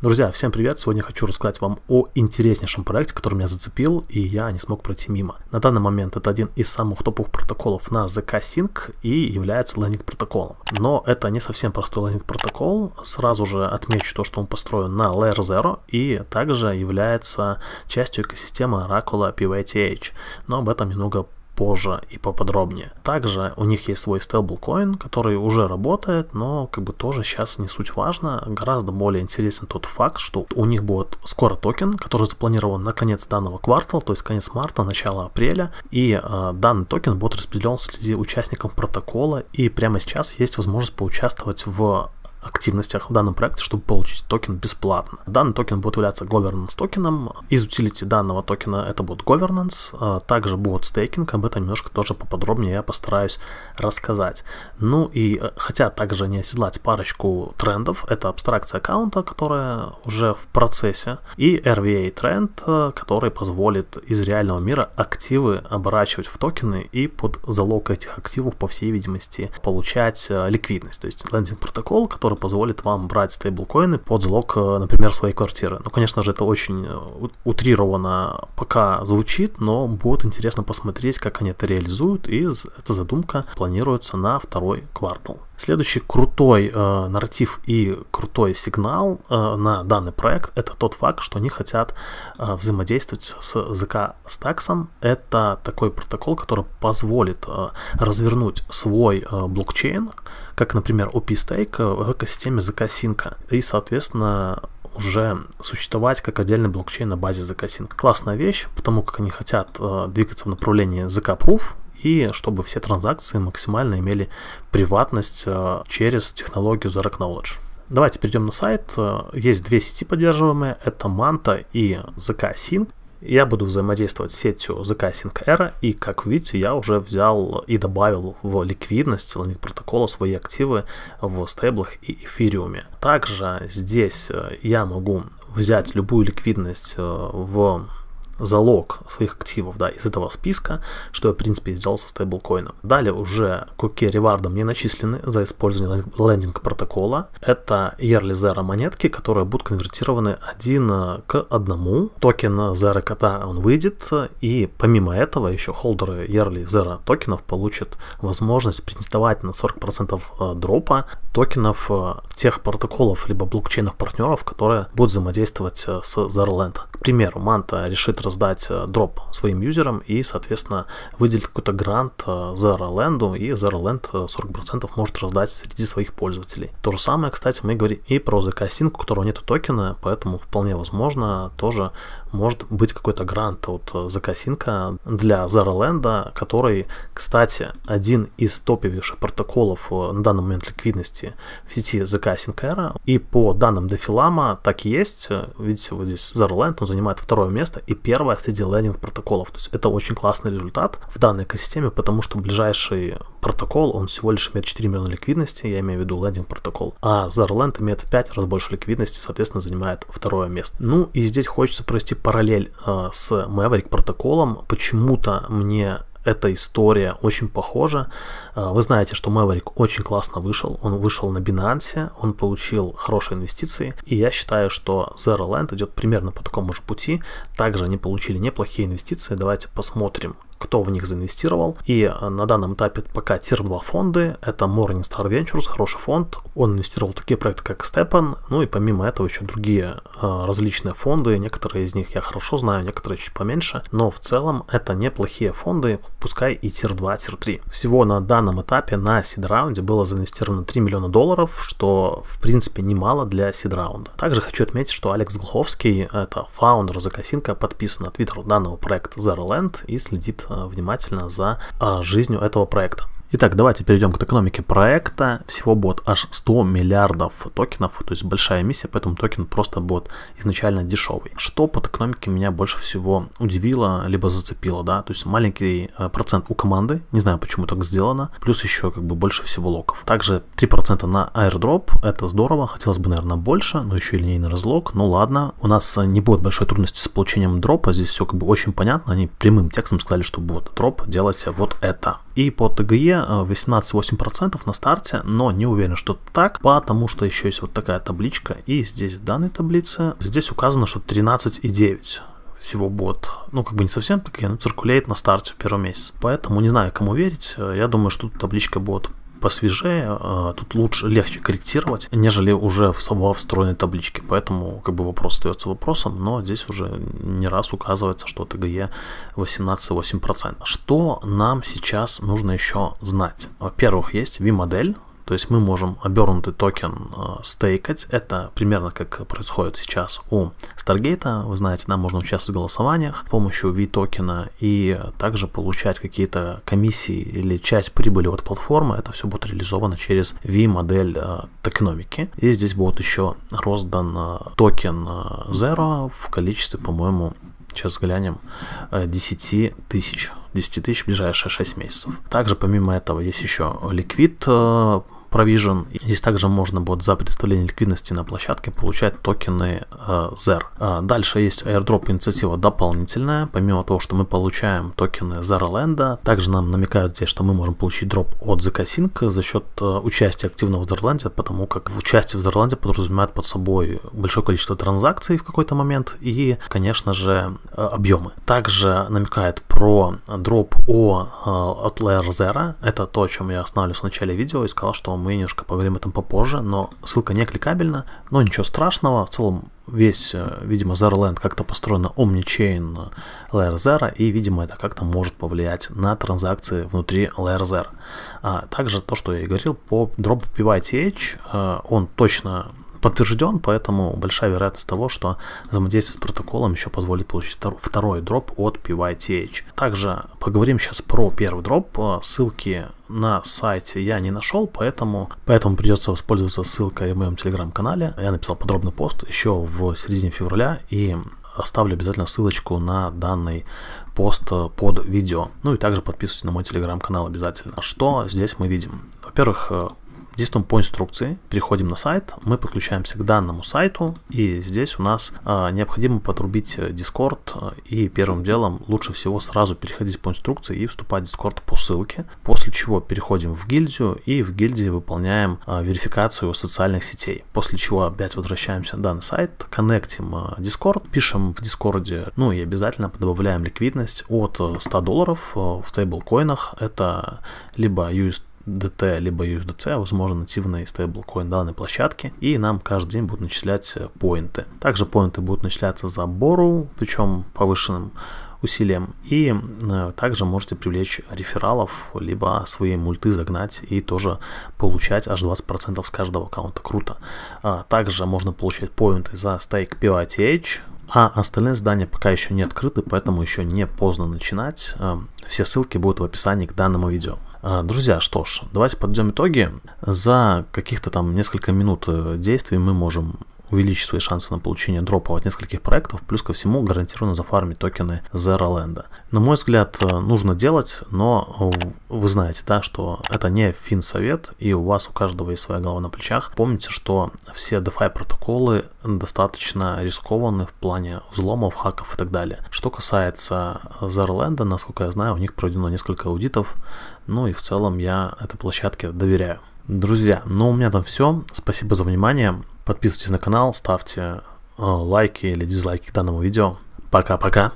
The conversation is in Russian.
Друзья, всем привет! Сегодня хочу рассказать вам о интереснейшем проекте, который меня зацепил, и я не смог пройти мимо. На данный момент это один из самых топовых протоколов на ZK Sync и является Lanet протоколом. Но это не совсем простой Lanet протокол. Сразу же отмечу то, что он построен на Layer 0 и также является частью экосистемы Oracle PYTH. Но об этом немного позже и поподробнее. Также у них есть свой стейблкоин, который уже работает, но как бы тоже сейчас не суть важно. Гораздо более интересен тот факт, что у них будет скоро токен, который запланирован на конец данного квартала, то есть конец марта, начало апреля. И э, данный токен будет распределен среди участников протокола. И прямо сейчас есть возможность поучаствовать в активностях в данном проекте, чтобы получить токен бесплатно. Данный токен будет являться governance токеном. Из утилити данного токена это будет governance, а также будет стейкинг, об этом немножко тоже поподробнее я постараюсь рассказать. Ну и э, хотя также не оседлать парочку трендов, это абстракция аккаунта, которая уже в процессе, и RVA тренд, э, который позволит из реального мира активы оборачивать в токены и под залог этих активов, по всей видимости, получать э, ликвидность. То есть лендинг протокол, который который позволит вам брать стейблкоины под залог, э, например, своей квартиры. Ну, конечно же, это очень э, утрированно пока звучит, но будет интересно посмотреть, как они это реализуют, и эта задумка планируется на второй квартал. Следующий крутой э, нарратив и крутой сигнал э, на данный проект это тот факт, что они хотят э, взаимодействовать с ZK Stacks. Это такой протокол, который позволит э, развернуть свой э, блокчейн, как, например, OP-стейк э, в экосистеме ZK Sync. И, соответственно, уже существовать как отдельный блокчейн на базе ZK Sync. Классная вещь, потому как они хотят э, двигаться в направлении ZK Proof, и чтобы все транзакции максимально имели приватность э, через технологию Zero Knowledge. Давайте перейдем на сайт. Э, есть две сети поддерживаемые, это Manta и ZK Sync. Я буду взаимодействовать с сетью ZK Sync Era, и как видите, я уже взял и добавил в ликвидность целых протокола свои активы в стейблах и эфириуме. Также здесь э, я могу взять любую ликвидность в залог своих активов, да, из этого списка, что я, в принципе, сделал со стейблкоином. Далее уже куки ревардом не начислены за использование лендинг протокола. Это yearly zero монетки, которые будут конвертированы один э, к одному. Токен zero кота он выйдет, и помимо этого еще холдеры yearly zero токенов получат возможность претендовать на 40% э, дропа токенов э, тех протоколов либо блокчейнов партнеров, которые будут взаимодействовать с Zerland примеру, Манта решит раздать э, дроп своим юзерам и, соответственно, выделит какой-то грант э, Zero Land, и Zero Land 40% э, может раздать среди своих пользователей. То же самое, кстати, мы говорим и про ZK Sync, у которого нету токена, поэтому вполне возможно тоже может быть какой-то грант от ZK Sync для Zero Land, который, кстати, один из топивейших протоколов на данный момент ликвидности в сети ZK Sync Era. И по данным Дефилама так и есть. Видите, вот здесь Zero Land, он занимает второе место и первое среди лендинг протоколов. То есть это очень классный результат в данной экосистеме, потому что ближайший протокол, он всего лишь имеет 4 миллиона ликвидности, я имею в виду лендинг протокол, а Zerland имеет в 5 раз больше ликвидности, соответственно, занимает второе место. Ну и здесь хочется провести параллель э, с Maverick протоколом. Почему-то мне эта история очень похожа. А, вы знаете, что Maverick очень классно вышел. Он вышел на Binance, он получил хорошие инвестиции. И я считаю, что Zero Land идет примерно по такому же пути. Также они получили неплохие инвестиции. Давайте посмотрим, кто в них заинвестировал. И э, на данном этапе пока тир-2 фонды. Это Morningstar Ventures, хороший фонд. Он инвестировал в такие проекты, как Stepan. Ну и помимо этого еще другие э, различные фонды. Некоторые из них я хорошо знаю, некоторые чуть поменьше. Но в целом это неплохие фонды, пускай и тир-2, тир-3. Всего на данном этапе на seed раунде было заинвестировано 3 миллиона долларов, что в принципе немало для seed раунда Также хочу отметить, что Алекс Глуховский, э, это фаундер Закосинка, подписан на твиттер данного проекта Zero Land и следит Э, внимательно за э, жизнью этого проекта. Итак, давайте перейдем к экономике проекта. Всего будет аж 100 миллиардов токенов, то есть большая миссия, поэтому токен просто будет изначально дешевый. Что под токеномике меня больше всего удивило, либо зацепило, да, то есть маленький э, процент у команды, не знаю почему так сделано, плюс еще как бы больше всего локов. Также 3% на airdrop, это здорово, хотелось бы, наверное, больше, но еще и линейный разлог, ну ладно. У нас э, не будет большой трудности с получением дропа, здесь все как бы очень понятно, они прямым текстом сказали, что будет дроп делать вот это. И по TGE 18-8% на старте, но не уверен, что так, потому что еще есть вот такая табличка, и здесь в данной таблице, здесь указано, что 13,9% всего бот. Ну, как бы не совсем так, но циркулеет на старте в первом месяце. Поэтому не знаю, кому верить. Я думаю, что тут табличка бот посвежее, а, тут лучше, легче корректировать, нежели уже в самой встроенной табличке. Поэтому как бы вопрос остается вопросом, но здесь уже не раз указывается, что ТГЕ 18,8%. Что нам сейчас нужно еще знать? Во-первых, есть V-модель, то есть мы можем обернутый токен э, стейкать. Это примерно как происходит сейчас у Stargate. Вы знаете, нам можно участвовать в голосованиях с помощью V-токена и также получать какие-то комиссии или часть прибыли от платформы. Это все будет реализовано через V-модель э, токеномики. И здесь будет еще роздан э, токен Zero в количестве, по-моему, сейчас глянем, 10 тысяч. 10 тысяч в ближайшие 6 месяцев. Также помимо этого есть еще ликвид Provision. Здесь также можно будет за предоставление ликвидности на площадке получать токены э, ZER. Э, дальше есть airdrop инициатива дополнительная. Помимо того, что мы получаем токены ZER также нам намекают здесь, что мы можем получить дроп от ZK за счет э, участия активного в Зерланде, потому как участие в Зерланде подразумевает под собой большое количество транзакций в какой-то момент и, конечно же, э, объемы. Также намекает про дроп о, от Layer Zero. Это то, о чем я останавливаюсь в начале видео и сказал, что мы немножко поговорим об этом попозже, но ссылка не кликабельна, но ничего страшного, в целом весь, э, видимо, Zerland как-то построен на OmniChain э, Layer Zero, и, видимо, это как-то может повлиять на транзакции внутри Layer Zero. А также то, что я и говорил по Drop PYTH, э, он точно подтвержден, поэтому большая вероятность того, что взаимодействие с протоколом еще позволит получить второй дроп от PYTH. Также поговорим сейчас про первый дроп. Ссылки на сайте я не нашел, поэтому, поэтому придется воспользоваться ссылкой в моем телеграм-канале. Я написал подробный пост еще в середине февраля и оставлю обязательно ссылочку на данный пост под видео. Ну и также подписывайтесь на мой телеграм-канал обязательно. Что здесь мы видим? Во-первых, э, Здесь там по инструкции переходим на сайт, мы подключаемся к данному сайту, и здесь у нас э, необходимо подрубить э, Discord, э, и первым делом лучше всего сразу переходить по инструкции и вступать в Discord по ссылке, после чего переходим в гильдию, и в гильдии выполняем э, верификацию социальных сетей, после чего опять возвращаемся на данный сайт, коннектим э, Discord, пишем в Discord, ну и обязательно добавляем ликвидность от 100 э, долларов в стейблкоинах, это либо UST DT либо USDC а, возможно нативные стейблкоин данной площадки, и нам каждый день будут начислять э, поинты. Также поинты будут начисляться за бору, причем повышенным усилием. И э, также можете привлечь рефералов, либо свои мульты загнать и тоже получать аж 20% с каждого аккаунта. Круто. А, также можно получать поинты за стейк PYTH, а остальные здания пока еще не открыты, поэтому еще не поздно начинать. Э, все ссылки будут в описании к данному видео. А, друзья, что ж, давайте подведем итоги. За каких-то там несколько минут э, действий мы можем увеличить свои шансы на получение дропа от нескольких проектов, плюс ко всему гарантированно зафармить токены Zero Land. На мой взгляд, э, нужно делать, но э, вы знаете, да, что это не финсовет, и у вас у каждого есть своя голова на плечах. Помните, что все DeFi протоколы достаточно рискованы в плане взломов, хаков и так далее. Что касается Zero Land, насколько я знаю, у них проведено несколько аудитов, ну и в целом я этой площадке доверяю. Друзья, ну у меня там все. Спасибо за внимание. Подписывайтесь на канал, ставьте э, лайки или дизлайки к данному видео. Пока-пока.